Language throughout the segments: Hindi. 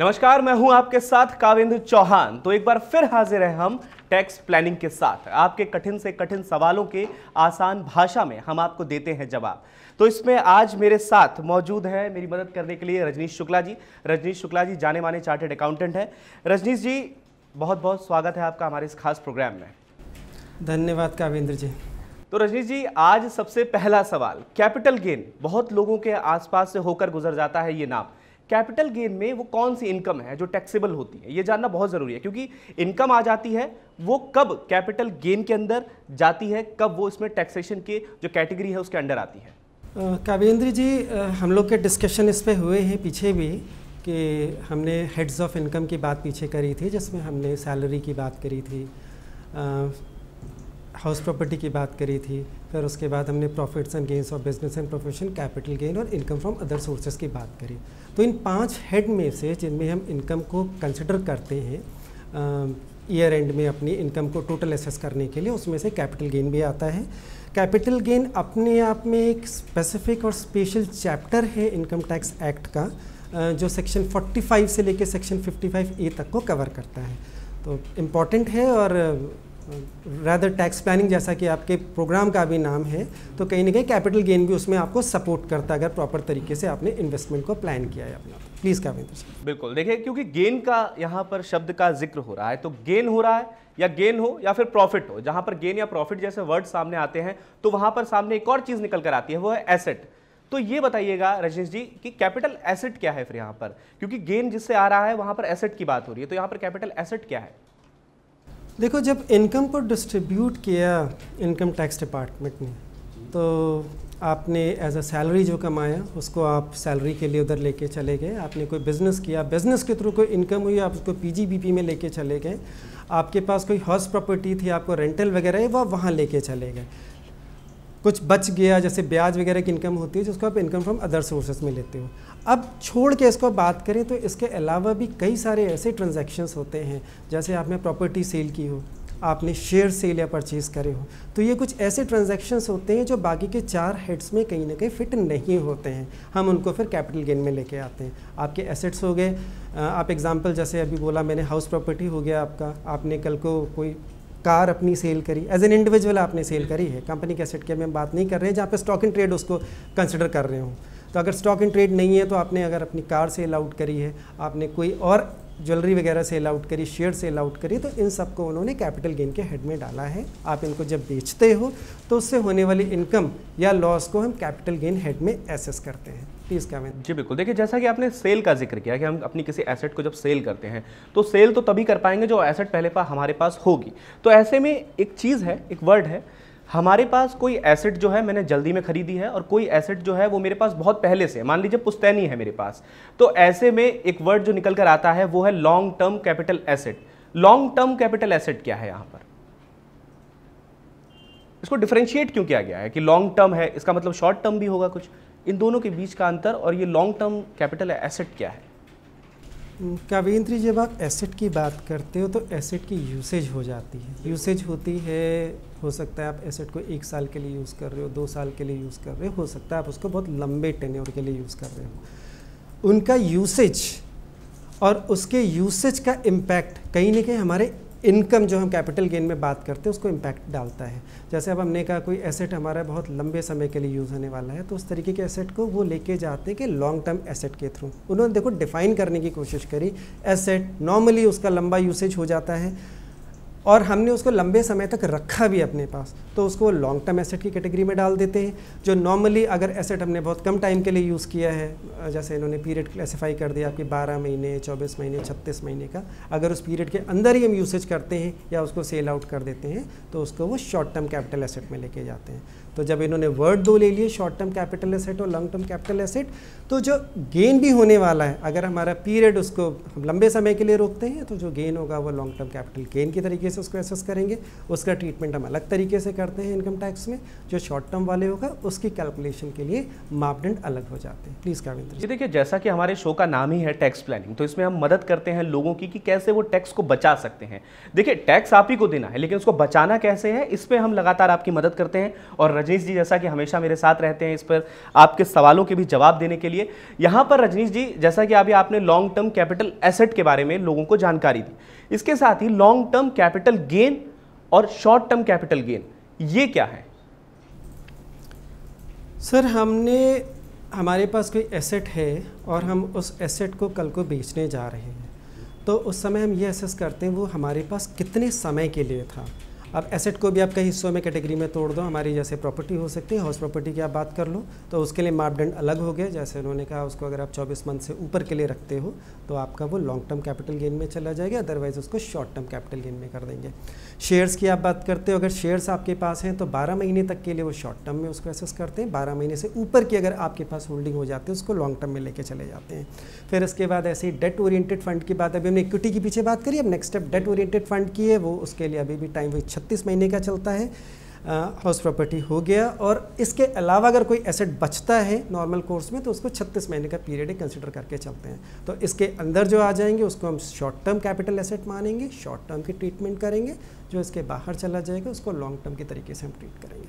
नमस्कार मैं हूं आपके साथ काविंद चौहान तो एक बार फिर हाजिर है हम टैक्स प्लानिंग के साथ आपके कठिन से कठिन सवालों के आसान भाषा में हम आपको देते हैं जवाब तो इसमें आज मेरे साथ मौजूद है मेरी मदद करने के लिए रजनीश शुक्ला जी रजनीश शुक्ला जी जाने माने चार्टेड अकाउंटेंट हैं रजनीश जी बहुत बहुत स्वागत है आपका हमारे इस खास प्रोग्राम में धन्यवाद काविंद्र जी तो रजनीश जी आज सबसे पहला सवाल कैपिटल गेन बहुत लोगों के आसपास से होकर गुजर जाता है ये नाम कैपिटल गेन में वो कौन सी इनकम है जो टैक्सेबल होती है ये जानना बहुत ज़रूरी है क्योंकि इनकम आ जाती है वो कब कैपिटल गेन के अंदर जाती है कब वो इसमें टैक्सेशन के जो कैटेगरी है उसके अंडर आती है कावेंद्र जी हम लोग के डिस्कशन इस पर हुए हैं पीछे भी कि हमने हेड्स ऑफ इनकम की बात पीछे करी थी जिसमें हमने सैलरी की बात करी थी हाउस प्रॉपर्टी की बात करी थी फिर उसके बाद हमने profits and gains of business and profession capital gain और इनकम फ्रॉम अदर सोर्सेज की बात करी तो इन पांच हेड में से जिनमें हम इनकम को कंसिडर करते हैं ईयर एंड में अपनी इनकम को टोटल एसेस करने के लिए उसमें से कैपिटल गेन भी आता है कैपिटल गेन अपने आप में एक स्पेसिफिक और स्पेशल चैप्टर है इनकम टैक्स एक्ट का जो सेक्शन 45 से लेकर सेक्शन 55 ए तक को कवर करता है तो इम्पॉर्टेंट है और रैदर टैक्स प्लानिंग जैसा कि आपके प्रोग्राम का भी नाम है तो कहीं ना कहीं कैपिटल गेन भी उसमें आपको सपोर्ट करता है अगर प्रॉपर तरीके से आपने इन्वेस्टमेंट को प्लान किया है अपना प्लीज़ क्या सर बिल्कुल देखिए क्योंकि गेन का यहाँ पर शब्द का जिक्र हो रहा है तो गेन हो रहा है या गेन हो या फिर प्रॉफिट हो जहाँ पर गेन या प्रॉफिट जैसे वर्ड सामने आते हैं तो वहाँ पर सामने एक और चीज़ निकल कर आती है वो है एसेट तो ये बताइएगा रजनीश जी कि कैपिटल एसेट क्या है फिर यहाँ पर क्योंकि गेन जिससे आ रहा है वहाँ पर एसेट की बात हो रही है तो यहाँ पर कैपिटल एसेट क्या है देखो जब इनकम को डिस्ट्रीब्यूट किया इनकम टैक्स डिपार्टमेंट ने तो आपने एज अ सैलरी जो कमाया उसको आप सैलरी के लिए उधर लेके चले गए आपने कोई बिज़नेस किया बिज़नेस के थ्रू कोई इनकम हुई आप उसको पीजीबीपी में लेके चले गए आपके पास कोई हाउस प्रॉपर्टी थी आपको रेंटल वगैरह है वह वहाँ लेके चले गए कुछ बच गया जैसे ब्याज वगैरह की इनकम होती है जिसको आप इनकम फ्रॉम अदर सोर्सेज में लेते हो अब छोड़ के इसको बात करें तो इसके अलावा भी कई सारे ऐसे ट्रांजेक्शन्स होते हैं जैसे आपने प्रॉपर्टी सेल की हो आपने शेयर सेल या परचेज़ करे हो तो ये कुछ ऐसे ट्रांजेक्शन्स होते हैं जो बाकी के चार हेड्स में कहीं ना कहीं फिट नहीं होते हैं हम उनको फिर कैपिटल गेन में लेके आते हैं आपके एसेट्स हो गए आप एग्ज़ाम्पल जैसे अभी बोला मैंने हाउस प्रॉपर्टी हो गया आपका आपने कल को कोई कार अपनी सेल करी एज एन इंडिविजुअल आपने सेल करी है कंपनी के एसेट की हम बात नहीं कर रहे हैं जहाँ पे स्टॉक इन ट्रेड उसको कंसिडर कर रहे हो तो अगर स्टॉक इन ट्रेड नहीं है तो आपने अगर अपनी कार सेल आउट करी है आपने कोई और ज्वेलरी वगैरह सेल आउट करी शेयर सेल आउट करी तो इन सबको उन्होंने कैपिटल गेन के हेड में डाला है आप इनको जब बेचते हो तो उससे होने वाली इनकम या लॉस को हम कैपिटल गेन हेड में एसेस करते हैं प्लीज़ कैविन जी बिल्कुल देखिए जैसा कि आपने सेल का जिक्र किया कि हम अपनी किसी एसेट को जब सेल करते हैं तो सेल तो तभी कर पाएंगे जो एसेट पहले पा हमारे पास होगी तो ऐसे में एक चीज़ है एक वर्ड है हमारे पास कोई एसेट जो है मैंने जल्दी में खरीदी है और कोई एसेट जो है वो मेरे पास बहुत पहले से मान लीजिए पुस्तैनी है मेरे पास तो ऐसे में एक वर्ड जो निकल कर आता है वो है long term capital asset long term capital asset क्या है यहाँ पर इसको डिफ्रेंशिएट क्यों किया गया है कि लॉन्ग टर्म है इसका मतलब शॉर्ट टर्म भी होगा कुछ इन दोनों के बीच का अंतर और ये लॉन्ग टर्म कैपिटल एसेट क्या है हम्म, कावेंद्री जब आप एसेट की बात करते हो तो एसेट की यूसेज हो जाती है यूसेज होती है हो सकता है आप एसेट को एक साल के लिए यूज़ कर रहे हो दो साल के लिए यूज़ कर रहे हो हो सकता है आप उसको बहुत लंबे टेन्योर के लिए यूज़ कर रहे हो उनका यूसेज और उसके यूसेज का इम्पैक्ट कहीं ना कहीं हमारे इनकम जो हम कैपिटल गेन में बात करते हैं उसको इम्पैक्ट डालता है जैसे अब हमने कहा कोई एसेट हमारा बहुत लंबे समय के लिए यूज़ होने वाला है तो उस तरीके के एसेट को वो लेके जाते हैं कि लॉन्ग टर्म एसेट के थ्रू उन्होंने देखो डिफाइन करने की कोशिश करी एसेट नॉर्मली उसका लंबा यूसेज हो जाता है और हमने उसको लंबे समय तक रखा भी अपने पास तो उसको वो लॉन्ग टर्म एसेट की कैटेगरी में डाल देते हैं जो नॉर्मली अगर एसेट हमने बहुत कम टाइम के लिए यूज़ किया है जैसे इन्होंने पीरियड क्लासीफाई कर दिया आपके 12 महीने 24 महीने 36 महीने का अगर उस पीरियड के अंदर ही हम यूसेज करते हैं या उसको सेल आउट कर देते हैं तो उसको वो शॉर्ट टर्म कैपिटल एसेट में लेके जाते हैं तो जब इन्होंने वर्ड दो ले लिए शॉर्ट टर्म कैपिटल एसेट और लॉन्ग टर्म कैपिटल एसेट तो जो गेन भी होने वाला है अगर हमारा पीरियड उसको लंबे समय के लिए रोकते हैं तो जो गेन होगा वो लॉन्ग टर्म कैपिटल गेन के तरीके से उसको एसेस करेंगे उसका ट्रीटमेंट हम अलग तरीके से करते हैं इनकम टैक्स में जो शॉर्ट टर्म वाले होगा उसकी कैलकुलेशन के लिए मापदंड अलग हो जाते हैं प्लीज़ काविंद्र जी देखिए जैसा कि हमारे शो का नाम ही है टैक्स प्लानिंग तो इसमें हम मदद करते हैं लोगों की कि कैसे वो टैक्स को बचा सकते हैं देखिए टैक्स आप ही को देना है लेकिन उसको बचाना कैसे है इस पर हम लगातार आपकी मदद करते हैं और रजनीश जी जैसा कि हमेशा मेरे साथ रहते हैं इस पर आपके सवालों के भी जवाब देने के लिए यहाँ पर रजनीश जी जैसा कि अभी आपने लॉन्ग टर्म कैपिटल एसेट के बारे में लोगों को जानकारी दी इसके साथ ही लॉन्ग टर्म कैपिटल गेन और शॉर्ट टर्म कैपिटल गेन ये क्या है सर हमने हमारे पास कोई एसेट है और हम उस एसेट को कल को बेचने जा रहे हैं तो उस समय हम ये एसेस करते हैं वो हमारे पास कितने समय के लिए था अब एसेट को भी आप कई हिस्सों में कैटेगरी में तोड़ दो हमारी जैसे प्रॉपर्टी हो सकती है हाउस प्रॉपर्टी की आप बात कर लो तो उसके लिए मापदंड अलग हो गए जैसे उन्होंने कहा उसको अगर आप 24 मंथ से ऊपर के लिए रखते हो तो आपका वो लॉन्ग टर्म कैपिटल गेन में चला जाएगा अदरवाइज उसको शॉर्ट टर्म कैपिटल गेन में कर देंगे शेयर्स की आप बात करते हो अगर शेयर्स आपके पास हैं तो बारह महीने तक के लिए वो शॉर्ट टर्म में उसको एसेस करते हैं बारह महीने से ऊपर की अगर आपके पास होल्डिंग हो जाती है उसको लॉन्ग टर्म में लेके चले जाते हैं फिर इसके बाद ऐसे ही डेट ओरिएंटेड फंड की बात अभी हमने इक्विटी के पीछे बात करी अब next step debt oriented fund की है वो उसके लिए अभी भी टाइम हुई 36 महीने का चलता है हाउस प्रॉपर्टी हो गया और इसके अलावा अगर कोई एसेट बचता है नॉर्मल कोर्स में तो उसको 36 महीने का पीरियड कंसिडर करके चलते हैं तो इसके अंदर जो आ जाएंगे उसको हम शॉर्ट टर्म कैपिटल एसेट मानेंगे शॉर्ट टर्म की ट्रीटमेंट करेंगे जो इसके बाहर चला जाएगा उसको लॉन्ग टर्म के तरीके से हम ट्रीट करेंगे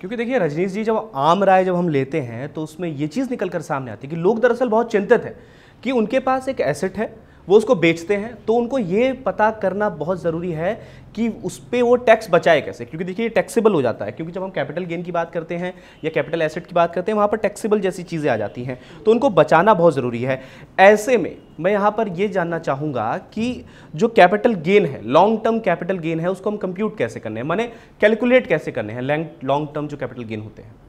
क्योंकि देखिए रजनीश जी जब आम राय जब हम लेते हैं तो उसमें ये चीज़ निकल कर सामने आती है कि लोग दरअसल बहुत चिंतित हैं कि उनके पास एक एसेट है वो उसको बेचते हैं तो उनको ये पता करना बहुत ज़रूरी है कि उस पर वो टैक्स बचाए कैसे क्योंकि देखिए ये टैक्सेबल हो जाता है क्योंकि जब हम कैपिटल गेन की बात करते हैं या कैपिटल एसेट की बात करते हैं वहाँ पर टैक्सेबल जैसी चीज़ें आ जाती हैं तो उनको बचाना बहुत ज़रूरी है ऐसे में मैं यहाँ पर ये जानना चाहूँगा कि जो कैपिटल गेन है लॉन्ग टर्म कैपिटल गेन है उसको हम कंप्यूट कैसे करने हैं मैंने कैलकुलेट कैसे करने हैं लॉन्ग टर्म जो कैपिटल गेन होते हैं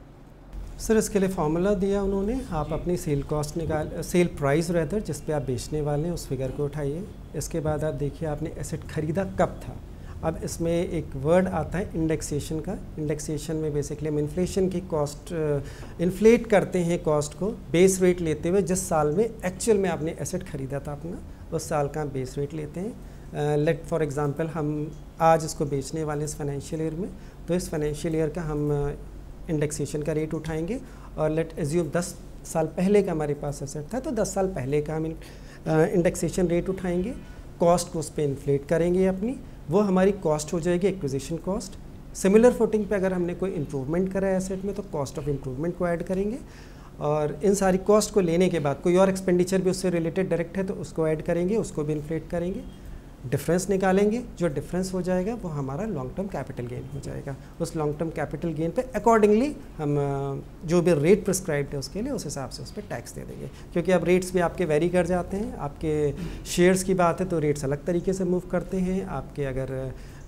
सर इसके लिए फार्मूला दिया उन्होंने आप अपनी सेल कॉस्ट निकाल सेल प्राइस रहता जिस पे आप बेचने वाले हैं उस फिगर को उठाइए इसके बाद आप देखिए आपने एसेट खरीदा कब था अब इसमें एक वर्ड आता है इंडेक्सेशन का इंडेक्सेशन में बेसिकली हम इन्फ्लेशन की कॉस्ट इन्फ्लेट करते हैं कॉस्ट को बेस रेट लेते हुए जिस साल में एक्चुअल में आपने एसेट खरीदा था अपना उस साल का बेस रेट लेते हैं लेट फॉर एग्ज़ाम्पल हम आज इसको बेचने वाले इस फाइनेंशियल ईयर में तो इस फाइनेंशियल ईयर का हम इंडेक्सेशन का रेट उठाएंगे और लेट एज्यूम दस साल पहले का हमारे पास असेट था तो दस साल पहले का हम इंडेक्सेशन रेट उठाएंगे कॉस्ट को उस पर इन्फ्लेट करेंगे अपनी वो हमारी कॉस्ट हो जाएगी एक्विजिशन कॉस्ट सिमिलर फोटिंग पे अगर हमने कोई इम्प्रूवमेंट करा है एसेट में तो कॉस्ट ऑफ इम्प्रूवमेंट को ऐड करेंगे और इन सारी कॉस्ट को लेने के बाद कोई और एक्सपेंडिचर भी उससे रिलेटेड डायरेक्ट है तो उसको ऐड करेंगे उसको भी इन्फ्लेट करेंगे डिफरेंस निकालेंगे जो डिफरेंस हो जाएगा वो हमारा लॉन्ग टर्म कैपिटल गेन हो जाएगा उस लॉन्ग टर्म कैपिटल गेन पे अकॉर्डिंगली हम जो भी रेट प्रिस्क्राइब है उसके लिए उस हिसाब से उस पर टैक्स दे देंगे क्योंकि अब रेट्स भी आपके वेरी कर जाते हैं आपके शेयर्स की बात है तो रेट्स अलग तरीके से मूव करते हैं आपके अगर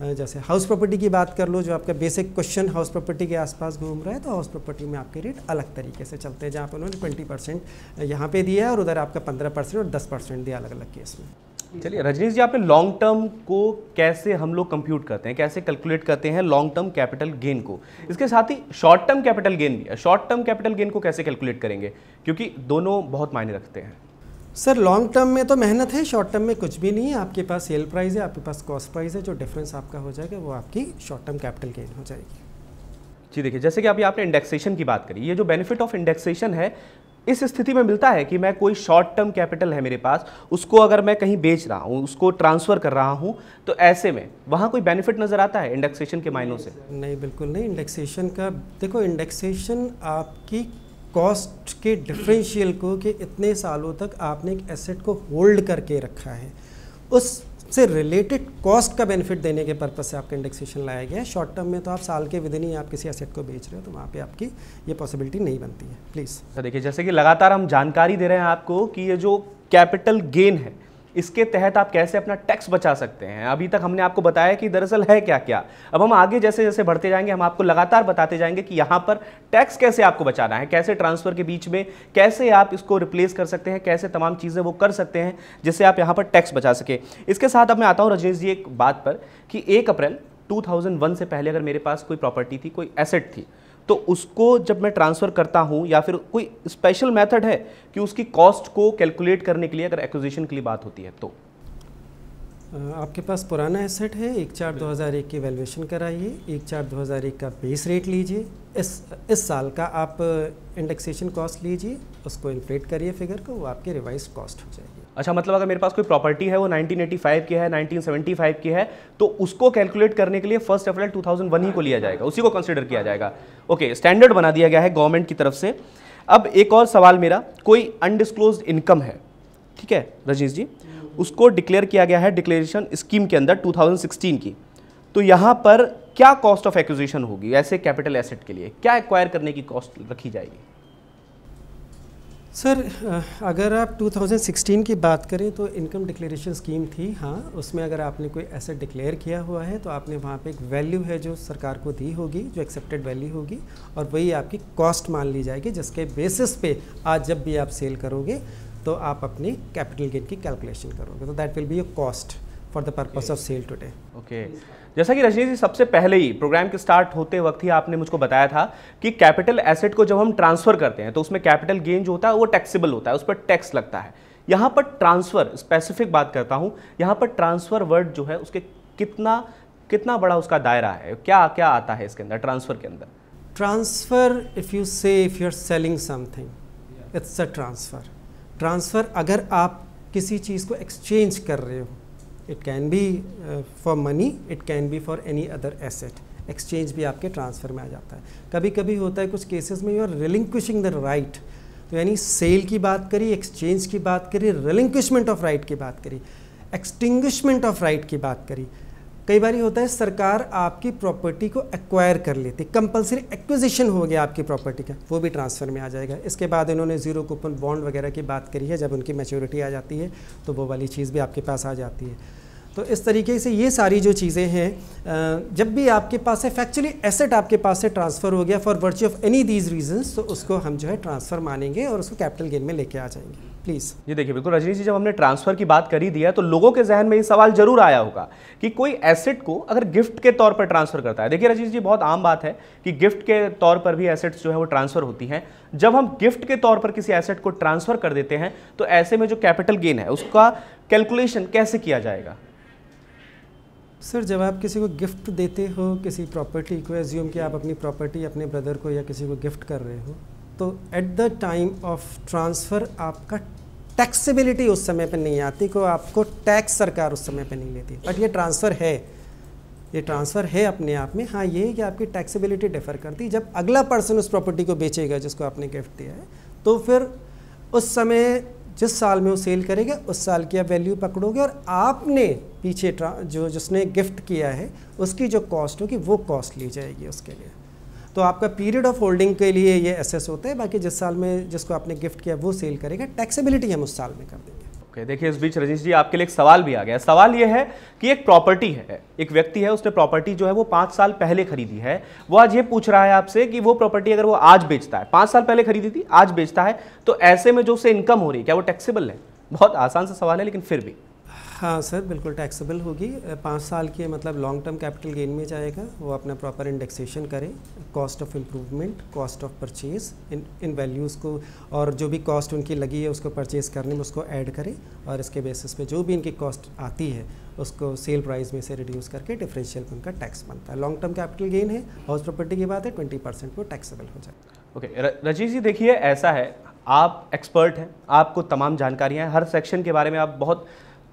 जैसे हाउस प्रॉपर्टी की बात कर लो जो आपका बेसिक क्वेश्चन हाउस प्रॉपर्टी के आसपास घूम रहा है तो हाउस प्रॉपर्टी में आपके रेट अलग तरीके से चलते हैं जहाँ पर उन्होंने ट्वेंटी परसेंट यहाँ पर दिया है और उधर आपका पंद्रह परसेंट और दस परसेंट दिया अलग अलग केस में चलिए रजनीश जी आपने लॉन्ग टर्म को कैसे हम लोग कंप्यूट करते हैं कैसे कैलकुलेट करते हैं लॉन्ग टर्म कैपिटल गेन को इसके साथ ही शॉर्ट टर्म कैपिटल गेन भी है शॉर्ट टर्म कैपिटल गेन को कैसे कैलकुलेट करेंगे क्योंकि दोनों बहुत मायने रखते हैं सर लॉन्ग टर्म में तो मेहनत है शॉर्ट टर्म में कुछ भी नहीं है आपके पास सेल प्राइस है आपके पास कॉस्ट प्राइस है जो डिफरेंस आपका हो जाएगा वो आपकी शॉर्ट टर्म कैपिटल गेन हो जाएगी जी देखिए जैसे कि अभी आपने इंडेक्सेशन की बात करी ये जो बेनिफिट ऑफ इंडेक्सेशन है इस स्थिति में मिलता है कि मैं कोई शॉर्ट टर्म कैपिटल है मेरे पास उसको अगर मैं कहीं बेच रहा हूँ उसको ट्रांसफ़र कर रहा हूँ तो ऐसे में वहाँ कोई बेनिफिट नज़र आता है इंडेक्सेशन के मायनों से नहीं बिल्कुल नहीं इंडेक्सेशन का देखो इंडेक्सेशन आपकी कॉस्ट के डिफरेंशियल को कि इतने सालों तक आपने एक एसेट को होल्ड करके रखा है उस से रिलेटेड कॉस्ट का बेनिफिट देने के पर्पज़ से आपका इंडेक्सेशन लाया गया है शॉर्ट टर्म में तो आप साल के विदिन ही आप किसी एसेट को बेच रहे हो तो वहाँ पे आपकी ये पॉसिबिलिटी नहीं बनती है प्लीज़ तो देखिए जैसे कि लगातार हम जानकारी दे रहे हैं आपको कि ये जो कैपिटल गेन है इसके तहत आप कैसे अपना टैक्स बचा सकते हैं अभी तक हमने आपको बताया कि दरअसल है क्या क्या अब हम आगे जैसे जैसे बढ़ते जाएंगे हम आपको लगातार बताते जाएंगे कि यहाँ पर टैक्स कैसे आपको बचाना है कैसे ट्रांसफर के बीच में कैसे आप इसको रिप्लेस कर सकते हैं कैसे तमाम चीज़ें वो कर सकते हैं जिससे आप यहाँ पर टैक्स बचा सके इसके साथ अब मैं आता हूँ रजनीश जी एक बात पर कि एक अप्रैल 2001 से पहले अगर मेरे पास कोई प्रॉपर्टी थी कोई एसेट थी तो उसको जब मैं ट्रांसफ़र करता हूँ या फिर कोई स्पेशल मेथड है कि उसकी कॉस्ट को कैलकुलेट करने के लिए अगर एक्विजिशन के लिए बात होती है तो आपके पास पुराना एसेट है एक चार दो हज़ार एक की वैल्यूएशन कराइए एक चार दो हज़ार एक का बेस रेट लीजिए इस इस साल का आप इंडेक्सेशन कॉस्ट लीजिए उसको इन्फ्लेट करिए फिगर को वो आपके रिवाइज कॉस्ट हो जाएगी अच्छा मतलब अगर मेरे पास कोई प्रॉपर्टी है वो 1985 की है 1975 की है तो उसको कैलकुलेट करने के लिए फर्स्ट अप्रैल 2001 ही को लिया जाएगा उसी को कंसिडर किया जाएगा ओके स्टैंडर्ड बना दिया गया है गवर्नमेंट की तरफ से अब एक और सवाल मेरा कोई अनडिस्क्लोज इनकम है ठीक है रजनीश जी उसको डिक्लेयर किया गया है डिक्लेरेशन स्कीम के अंदर 2016 की तो यहाँ पर क्या कॉस्ट ऑफ एक्विजिशन होगी ऐसे कैपिटल एसेट के लिए क्या एक्वायर करने की कॉस्ट रखी जाएगी सर अगर आप 2016 की बात करें तो इनकम डिक्लेरेशन स्कीम थी हाँ उसमें अगर आपने कोई एसेट डिक्लेयर किया हुआ है तो आपने वहाँ पे एक वैल्यू है जो सरकार को दी होगी जो एक्सेप्टेड वैल्यू होगी और वही आपकी कॉस्ट मान ली जाएगी जिसके बेसिस पे आज जब भी आप सेल करोगे तो आप अपनी कैपिटल गेन की कैलकुलेशन करोगे तो that will be your cost for the purpose of sale today okay जैसा कि रजनी जी सबसे पहले ही प्रोग्राम के स्टार्ट होते वक्त ही आपने मुझको बताया था कि कैपिटल एसेट को जब हम ट्रांसफर करते हैं तो उसमें कैपिटल गेन जो होता है वो टैक्सेबल होता है उस पर टैक्स लगता है यहाँ पर ट्रांसफर स्पेसिफिक बात करता हूँ यहाँ पर ट्रांसफर वर्ड जो है उसके कितना कितना बड़ा उसका दायरा है क्या क्या आता है इसके अंदर ट्रांसफर के अंदर transfer if you say if you are selling something it's a transfer transfer अगर आप किसी चीज़ को एक्सचेंज कर रहे हो it can be for money it can be for any other asset exchange भी आपके ट्रांसफ़र में आ जाता है कभी कभी होता है कुछ केसेस में you are relinquishing the right तो यानी सेल की बात करी एक्सचेंज की बात करी रिलिंक्विशमेंट ऑफ राइट की बात करी एक्सटिंग्विशमेंट ऑफ राइट की बात करी कई बार होता है सरकार आपकी प्रॉपर्टी को एक्वायर कर लेती कंपलसरी एक्विजिशन हो गया आपकी प्रॉपर्टी का वो भी ट्रांसफ़र में आ जाएगा इसके बाद इन्होंने ज़ीरो कूपन बॉन्ड वगैरह की बात करी है जब उनकी मेच्योरिटी आ जाती है तो वो वाली चीज़ भी आपके पास आ जाती है तो इस तरीके से ये सारी जो चीज़ें हैं जब भी आपके पास है फैक्चुअली एसेट आपके पास से ट्रांसफ़र हो गया for virtue of any these reasons तो उसको हम जो है ट्रांसफ़र मानेंगे और उसको कैपिटल गेन में लेके आ जाएंगे प्लीज़ ये देखिए बिल्कुल रजनी जी जब हमने ट्रांसफ़र की बात करी दिया तो लोगों के जहन में ये सवाल जरूर आया होगा कि कोई एसेट को अगर गिफ्ट के तौर पर ट्रांसफ़र करता है देखिए रजनी जी बहुत आम बात है कि गिफ्ट के तौर पर भी एसेट्स जो है वो ट्रांसफ़र होती हैं जब हम गिफ्ट के तौर पर किसी एसेट को ट्रांसफ़र कर देते हैं तो ऐसे में जो कैपिटल गेन है उसका कैलकुलेशन कैसे किया जाएगा सर जब आप किसी को गिफ्ट देते हो किसी प्रॉपर्टी को एज्यूम कि आप अपनी प्रॉपर्टी अपने ब्रदर को या किसी को गिफ्ट कर रहे हो तो at the time of transfer आपका टैक्सेबिलिटी उस समय पर नहीं आती को आपको टैक्स सरकार उस समय पर नहीं लेती बट ये ट्रांसफ़र है ये ट्रांसफ़र है अपने आप में हाँ ये है कि आपकी टैक्सेबिलिटी डिफ़र करती जब अगला पर्सन उस प्रॉपर्टी को बेचेगा जिसको आपने गिफ्ट दिया है तो फिर उस समय जिस साल में वो सेल करेगा उस साल की आप वैल्यू पकड़ोगे और आपने पीछे जो जिसने गिफ्ट किया है उसकी जो कॉस्ट होगी वो कॉस्ट ली जाएगी उसके लिए तो आपका पीरियड ऑफ होल्डिंग के लिए ये एसेस होता है बाकी जिस साल में जिसको आपने गिफ्ट किया वो सेल करेगा टैक्सेबिलिटी हम उस साल में कर देंगे ओके देखिए इस बीच रजीश जी आपके लिए एक सवाल भी आ गया सवाल ये है कि एक प्रॉपर्टी है एक व्यक्ति है उसने प्रॉपर्टी जो है वो पाँच साल पहले खरीदी है वो आज ये पूछ रहा है आपसे कि वो प्रॉपर्टी अगर वो आज बेचता है पाँच साल पहले खरीदी थी आज बेचता है तो ऐसे में जो उसे इनकम हो रही है क्या वो टैक्सेबल है बहुत आसान सा सवाल है लेकिन फिर भी हाँ सर बिल्कुल टैक्सेबल होगी पाँच साल के मतलब लॉन्ग टर्म कैपिटल गेन में जाएगा वो अपना प्रॉपर इंडेक्सेशन करें cost of improvement cost of purchase इन इन वैल्यूज़ को और जो भी कॉस्ट उनकी लगी है उसको परचेज़ करने में उसको ऐड करें और इसके बेसिस पे जो भी इनकी कॉस्ट आती है उसको सेल प्राइस में से रिड्यूस करके डिफरेंशियल पर उनका टैक्स बनता है लॉन्ग टर्म कैपिटल गेन है हाउस प्रॉपर्टी की बात है ट्वेंटी परसेंट वो टैक्सेबल हो है ओके रजीश जी देखिए ऐसा है आप एक्सपर्ट हैं आपको तमाम जानकारियाँ हैं हर सेक्शन के बारे में आप बहुत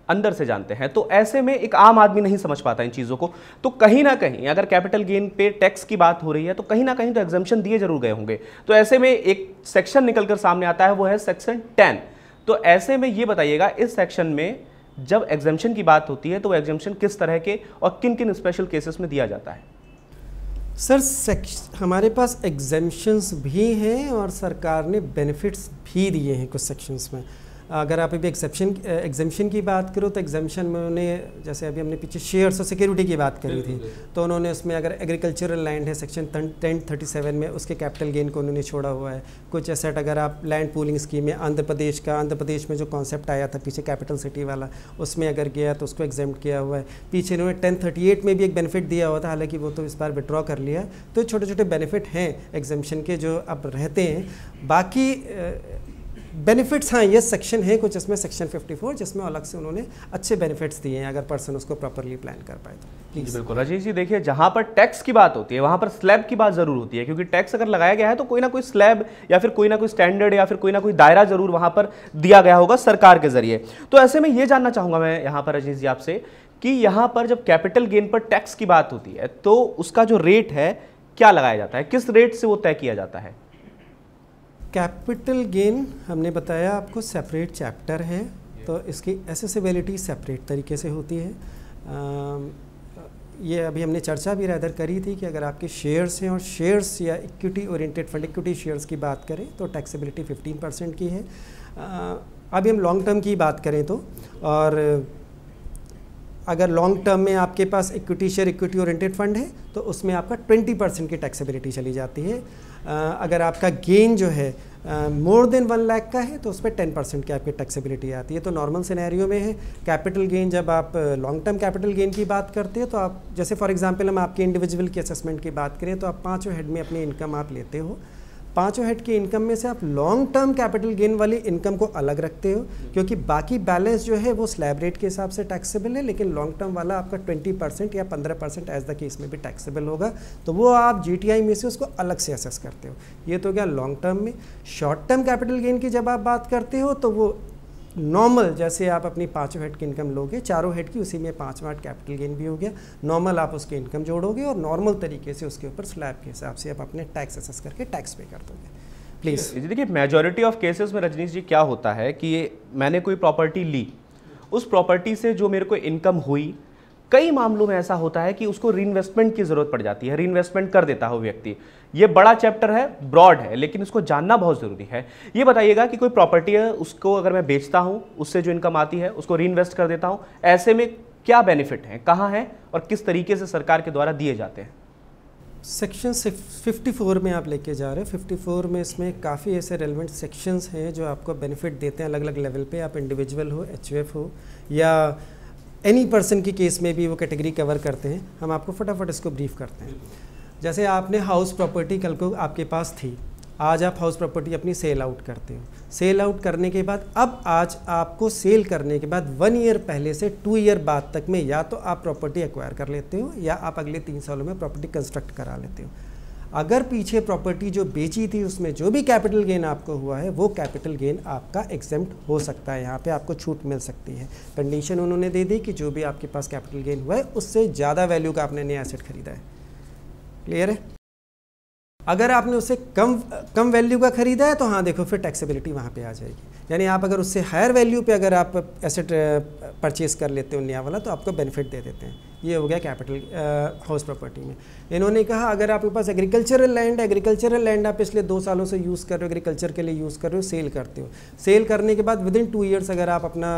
अंदर से जानते हैं तो ऐसे में एक आम आदमी नहीं समझ पाता इन चीज़ों को तो कहीं ना कहीं अगर कैपिटल गेन पे टैक्स की बात हो रही है तो कहीं ना कहीं तो एग्जामेशन दिए जरूर गए होंगे तो ऐसे में एक सेक्शन निकल कर सामने आता है वो है सेक्शन टेन तो ऐसे में ये बताइएगा इस सेक्शन में जब एग्जामेशन की बात होती है तो एग्जामेशन किस तरह के और किन किन स्पेशल केसेस में दिया जाता है सर सेक्श हमारे पास एग्जामेशंस भी हैं और सरकार ने बेनिफिट्स भी दिए हैं कुछ सेक्शंस में अगर आप अभी एक्सेप्शन एग्जामेशन की बात करो तो एग्जामेशन में उन्हें जैसे अभी हमने पीछे शेयर्स और सिक्योरिटी की बात करी थी तो उन्होंने उसमें अगर एग्रीकल्चरल लैंड है सेक्शन टेन थर्टी सेवन में उसके कैपिटल गेन को उन्होंने छोड़ा हुआ है कुछ एसेट अगर आप लैंड पूलिंग स्कीम है आंध्र प्रदेश का आंध्र प्रदेश में जो कॉन्सेप्ट आया था पीछे कैपिटल सिटी वाला उसमें अगर गया तो उसको एग्जाम किया हुआ है पीछे इन्होंने टेन थर्टी एट में भी एक बेनिफिट दिया हुआ था हालांकि वो तो इस बार विड्रॉ कर लिया तो छोटे छोटे बेनिफिट हैं एग्जामेशन के जो अब रहते हैं बाकी बेनिफिट्स हाँ ये सेक्शन है कुछ इसमें सेक्शन 54 जिसमें अलग से उन्होंने अच्छे बेनिफिट्स दिए हैं अगर पर्सन उसको प्रॉपरली प्लान कर पाए तो प्लीज बिल्कुल राजेश जी देखिए जहाँ पर टैक्स की बात होती है वहाँ पर स्लैब की बात जरूर होती है क्योंकि टैक्स अगर लगाया गया है तो कोई ना कोई स्लैब या फिर कोई ना कोई स्टैंडर्ड या फिर कोई ना कोई दायरा जरूर वहाँ पर दिया गया होगा सरकार के जरिए तो ऐसे में ये जानना चाहूँगा मैं यहाँ पर राजेश जी आपसे कि यहाँ पर जब कैपिटल गेन पर टैक्स की बात होती है तो उसका जो रेट है क्या लगाया जाता है किस रेट से वो तय किया जाता है कैपिटल गेन हमने बताया आपको सेपरेट चैप्टर है तो इसकी एसेसिबिलिटी सेपरेट तरीके से होती है आ, ये अभी हमने चर्चा भी रैदर करी थी कि अगर आपके शेयर्स हैं और शेयर्स या equity oriented fund equity shares की बात करें तो टैक्सेबिलिटी 15 परसेंट की है आ, अभी हम लॉन्ग टर्म की बात करें तो और अगर लॉन्ग टर्म में आपके पास equity share equity oriented fund है तो उसमें आपका 20 परसेंट की टैक्सेबिलिटी चली जाती है अगर आपका गेन जो है मोर देन वन लाख का है तो उस पर टेन परसेंट की आपकी टैक्सेबिलिटी आती है तो नॉर्मल सिनेरियो में है कैपिटल गेन जब आप लॉन्ग टर्म कैपिटल गेन की बात करते हैं तो आप जैसे फॉर एग्जांपल हम आपके इंडिविजुअल की असेसमेंट की बात करें तो आप पाँचों हेड में अपनी इनकम आप लेते हो पांचों हेड की इनकम में से आप लॉन्ग टर्म कैपिटल गेन वाली इनकम को अलग रखते हो क्योंकि बाकी बैलेंस जो है वो स्लैब रेट के हिसाब से टैक्सेबल है लेकिन लॉन्ग टर्म वाला आपका 20 परसेंट या 15 परसेंट एज द केस में भी टैक्सेबल होगा तो वो आप जी में से उसको अलग से असेस करते हो ये तो क्या लॉन्ग टर्म में शॉर्ट टर्म कैपिटल गेन की जब आप बात करते हो तो वो नॉर्मल जैसे आप अपनी पाँचों हेड की इनकम लोगे चारों हेड की उसी में पाँचवा हेड कैपिटल गेन भी हो गया नॉर्मल आप उसकी इनकम जोड़ोगे और नॉर्मल तरीके से उसके ऊपर स्लैब के हिसाब से आप अपने टैक्स असेस करके टैक्स पे कर दोगे प्लीज़ देखिए मेजोरिटी ऑफ केसेस में रजनीश जी क्या होता है कि मैंने कोई प्रॉपर्टी ली उस प्रॉपर्टी से जो मेरे को इनकम हुई कई मामलों में ऐसा होता है कि उसको री की ज़रूरत पड़ जाती है री कर देता हो व्यक्ति ये बड़ा चैप्टर है ब्रॉड है लेकिन इसको जानना बहुत ज़रूरी है ये बताइएगा कि कोई प्रॉपर्टी है उसको अगर मैं बेचता हूँ उससे जो इनकम आती है उसको री कर देता हूँ ऐसे में क्या बेनिफिट हैं कहाँ हैं और किस तरीके से सरकार के द्वारा दिए जाते हैं सेक्शन 54 में आप लेके जा रहे हैं 54 में इसमें काफ़ी ऐसे रेलिवेंट सेक्शंस हैं जो आपको बेनिफिट देते हैं अलग अलग लेवल पे आप इंडिविजुअल हो एच हो या एनी पर्सन के केस में भी वो कैटेगरी कवर करते हैं हम आपको फटाफट इसको ब्रीफ करते हैं जैसे आपने हाउस प्रॉपर्टी कल को आपके पास थी आज आप हाउस प्रॉपर्टी अपनी सेल आउट करते हो सेल आउट करने के बाद अब आज आपको सेल करने के बाद वन ईयर पहले से टू ईयर बाद तक में या तो आप प्रॉपर्टी एक्वायर कर लेते हो या आप अगले तीन सालों में प्रॉपर्टी कंस्ट्रक्ट करा लेते हो अगर पीछे प्रॉपर्टी जो बेची थी उसमें जो भी कैपिटल गेन आपको हुआ है वो कैपिटल गेन आपका एग्जेम्प्ट हो सकता है यहाँ पे आपको छूट मिल सकती है कंडीशन उन्होंने दे दी कि जो भी आपके पास कैपिटल गेन हुआ है उससे ज़्यादा वैल्यू का आपने नया एसेट खरीदा है क्लियर है अगर आपने उससे कम कम वैल्यू का ख़रीदा है तो हाँ देखो फिर टैक्सेबिलिटी वहाँ पे आ जाएगी यानी आप अगर उससे हायर वैल्यू पे अगर आप एसेट परचेज़ कर लेते हो नया वाला तो आपको बेनिफिट दे देते हैं ये हो गया कैपिटल हाउस प्रॉपर्टी में इन्होंने कहा अगर आपके पास एग्रीकल्चरल लैंड एग्रीकल्चरल लैंड आप पिछले दो सालों से यूज़ कर रहे हो एग्रीकल्चर के लिए यूज़ कर रहे हो सेल करते हो सेल करने के बाद विद इन टू ईयर्स अगर आप अपना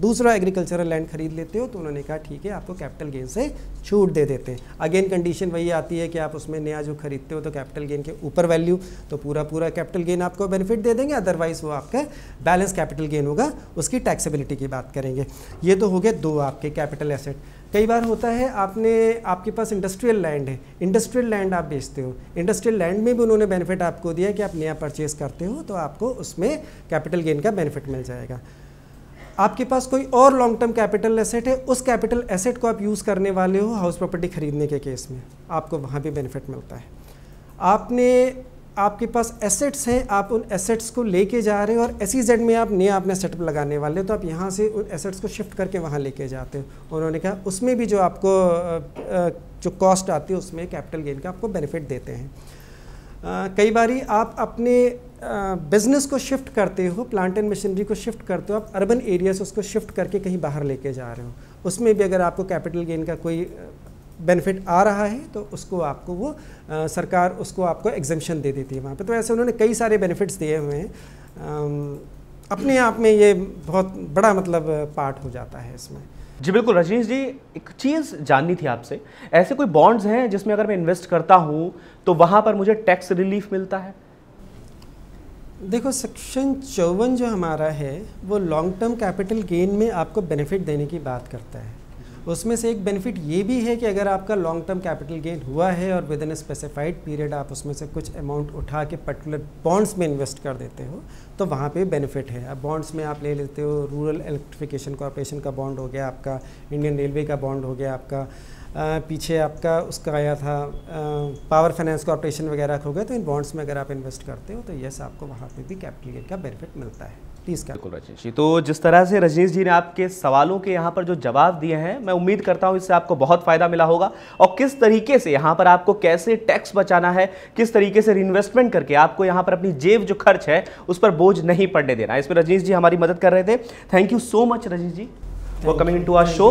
दूसरा एग्रीकल्चरल लैंड खरीद लेते हो तो उन्होंने कहा ठीक है आपको कैपिटल गेन से छूट दे देते हैं अगेन कंडीशन वही आती है कि आप उसमें नया जो खरीदते हो तो कैपिटल गेन के ऊपर वैल्यू तो पूरा पूरा कैपिटल गेन आपको बेनिफिट दे देंगे अदरवाइज वो आपका बैलेंस कैपिटल गेन होगा उसकी टैक्सेबिलिटी की बात करेंगे ये तो हो गए दो आपके कैपिटल एसेट कई बार होता है आपने आपके पास इंडस्ट्रियल लैंड है इंडस्ट्रियल लैंड आप बेचते हो इंडस्ट्रियल लैंड में भी उन्होंने बेनिफिट आपको दिया कि आप नया परचेज करते हो तो आपको उसमें कैपिटल गेन का बेनिफिट मिल जाएगा आपके पास कोई और लॉन्ग टर्म कैपिटल एसेट है उस कैपिटल एसेट को आप यूज़ करने वाले हो हाउस प्रॉपर्टी खरीदने के केस में आपको वहाँ भी बेनिफिट मिलता है आपने आपके पास एसेट्स हैं आप उन एसेट्स को लेके जा रहे हो और एस e में आप नया अपना सेटअप लगाने वाले हो तो आप यहाँ से उन एसेट्स को शिफ्ट करके वहाँ लेके जाते हो उन्होंने कहा उसमें भी जो आपको जो कॉस्ट आती है उसमें कैपिटल गेन का आपको बेनिफिट देते हैं कई बार आप अपने बिज़नेस को शिफ्ट करते हो प्लांट एंड मशीनरी को शिफ्ट करते हो आप अर्बन एरिया से उसको शिफ्ट करके कहीं बाहर लेके जा रहे हो उसमें भी अगर आपको कैपिटल गेन का कोई बेनिफिट आ रहा है तो उसको आपको वो आ, सरकार उसको आपको एग्जेंशन दे देती है वहाँ पर तो ऐसे उन्होंने कई सारे बेनिफिट्स दिए हुए हैं अपने आप में ये बहुत बड़ा मतलब पार्ट हो जाता है इसमें जी बिल्कुल रजनीश जी एक चीज़ जाननी थी आपसे ऐसे कोई बॉन्ड्स हैं जिसमें अगर मैं इन्वेस्ट करता हूँ तो वहाँ पर मुझे टैक्स रिलीफ मिलता है देखो सेक्शन चौवन जो हमारा है वो लॉन्ग टर्म कैपिटल गेन में आपको बेनिफिट देने की बात करता है उसमें से एक बेनिफिट ये भी है कि अगर आपका लॉन्ग टर्म कैपिटल गेन हुआ है और within a specified period आप उसमें से कुछ अमाउंट उठा के पर्टिकुलर बॉन्ड्स में इन्वेस्ट कर देते हो तो वहाँ पे बेनिफिट है अब बॉन्ड्स में आप ले लेते हो रूरल इलेक्ट्रिफिकेशन कॉरपोरेशन का बॉन्ड हो गया आपका इंडियन रेलवे का बॉन्ड हो गया आपका आ, पीछे आपका उसका आया था आ, पावर फाइनेंस कॉरपोरेशन वगैरह हो गया तो इन बॉन्ड्स में अगर आप इन्वेस्ट करते हो तो येस आपको वहाँ पर भी कैपिटल गेन का बेनिफिट मिलता है प्लीज़ क्या बिल्कुल रजनीश जी तो जिस तरह से रजनीश जी ने आपके सवालों के यहाँ पर जो जवाब दिए हैं मैं उम्मीद करता हूँ इससे आपको बहुत फ़ायदा मिला होगा और किस तरीके से यहाँ पर आपको कैसे टैक्स बचाना है किस तरीके से इन्वेस्टमेंट करके आपको यहाँ पर अपनी जेब जो खर्च है उस पर बोझ नहीं पड़ने देना इस पर रजनीश जी हमारी मदद कर रहे थे thank you so much Rajnish ji for coming to our show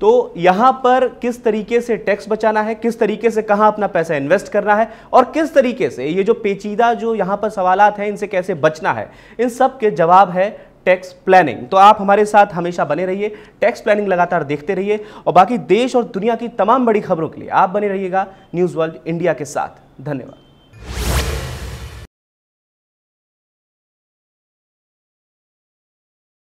तो यहाँ पर किस तरीके से टैक्स बचाना है किस तरीके से कहाँ अपना पैसा इन्वेस्ट करना है और किस तरीके से ये जो पेचीदा जो यहाँ पर सवाल हैं इनसे कैसे बचना है इन सब के जवाब है टैक्स प्लानिंग तो आप हमारे साथ हमेशा बने रहिए टैक्स प्लानिंग लगातार देखते रहिए और बाकी देश और दुनिया की तमाम बड़ी खबरों के लिए आप बने रहिएगा न्यूज़ वर्ल्ड इंडिया के साथ धन्यवाद